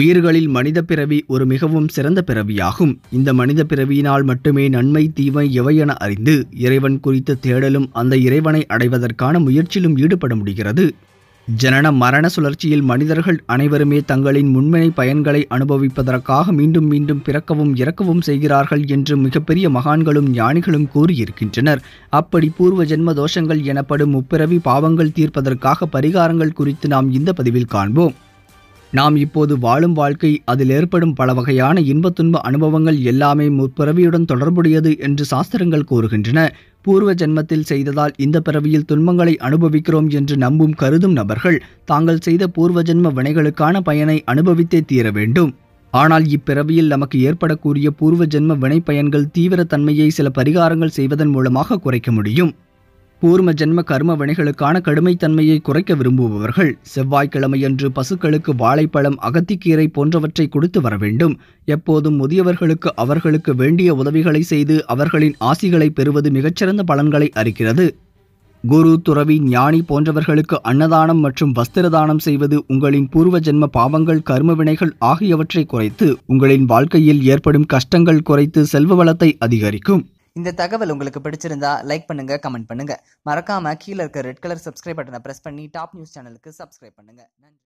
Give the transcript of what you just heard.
உயிர்களில் மனித பிறவி ஒரு மிகவும் சிறந்த பிறவியாகும் இந்த மனித பிறவியினால் மட்டுமே நன்மை தீமை எவையென அறிந்து இறைவன் குறித்த தேடலும் அந்த இறைவனை அடைவதற்கான முயற்சியிலும் ஈடுபட முடிகிறது ஜனன மரண சுழற்சியில் மனிதர்கள் அனைவருமே தங்களின் முன்மனை பயன்களை அனுபவிப்பதற்காக மீண்டும் மீண்டும் பிறக்கவும் இறக்கவும் செய்கிறார்கள் என்று மிகப்பெரிய மகான்களும் ஞானிகளும் கூறியிருக்கின்றனர் அப்படி பூர்வ ஜென்ம தோஷங்கள் எனப்படும் முப்பிறவி பாவங்கள் தீர்ப்பதற்காக பரிகாரங்கள் குறித்து நாம் இந்த பதிவில் காண்போம் நாம் இப்போது வாழும் வாழ்க்கை அதில் ஏற்படும் பல வகையான இன்பத் துன்ப அனுபவங்கள் எல்லாமே முற்பிறவியுடன் தொடர்புடையது என்று சாஸ்திரங்கள் கூறுகின்றன பூர்வ ஜென்மத்தில் செய்ததால் இந்த பிறவியில் துன்பங்களை அனுபவிக்கிறோம் என்று நம்பும் கருதும் நபர்கள் தாங்கள் செய்த பூர்வ ஜென்ம வினைகளுக்கான பயனை அனுபவித்தே தீர வேண்டும் ஆனால் இப்பிறவியில் நமக்கு ஏற்படக்கூடிய பூர்வ ஜென்ம வினை பயன்கள் தீவிர தன்மையை சில பரிகாரங்கள் செய்வதன் மூலமாக குறைக்க முடியும் கூர்ம ஜென்ம கர்ம வினைகளுக்கான கடுமைத்தன்மையை குறைக்க விரும்புபவர்கள் செவ்வாய்க்கிழமையன்று பசுக்களுக்கு வாழைப்பழம் அகத்திக்கீரை போன்றவற்றை கொடுத்து வர வேண்டும் எப்போதும் முதியவர்களுக்கு அவர்களுக்கு வேண்டிய உதவிகளை செய்து அவர்களின் ஆசிகளை பெறுவது மிகச்சிறந்த பலன்களை அறிக்கிறது குரு துறவி ஞானி போன்றவர்களுக்கு அன்னதானம் மற்றும் வஸ்திர தானம் செய்வது உங்களின் பூர்வ ஜென்ம பாவங்கள் கர்ம வினைகள் ஆகியவற்றை குறைத்து உங்களின் வாழ்க்கையில் ஏற்படும் கஷ்டங்கள் குறைத்து செல்வ வளத்தை அதிகரிக்கும் இந்த தகவல் உங்களுக்கு பிடிச்சிருந்தா லைக் பண்ணுங்க கமெண்ட் பண்ணுங்க மறக்காம கீழே இருக்க ரெட் கலர் சப்ஸ்கிரைப் பட்டனை பிரஸ் பண்ணி டாப் நியூஸ் சேனலுக்கு சப்ஸ்கிரைப் பண்ணுங்க நன்றி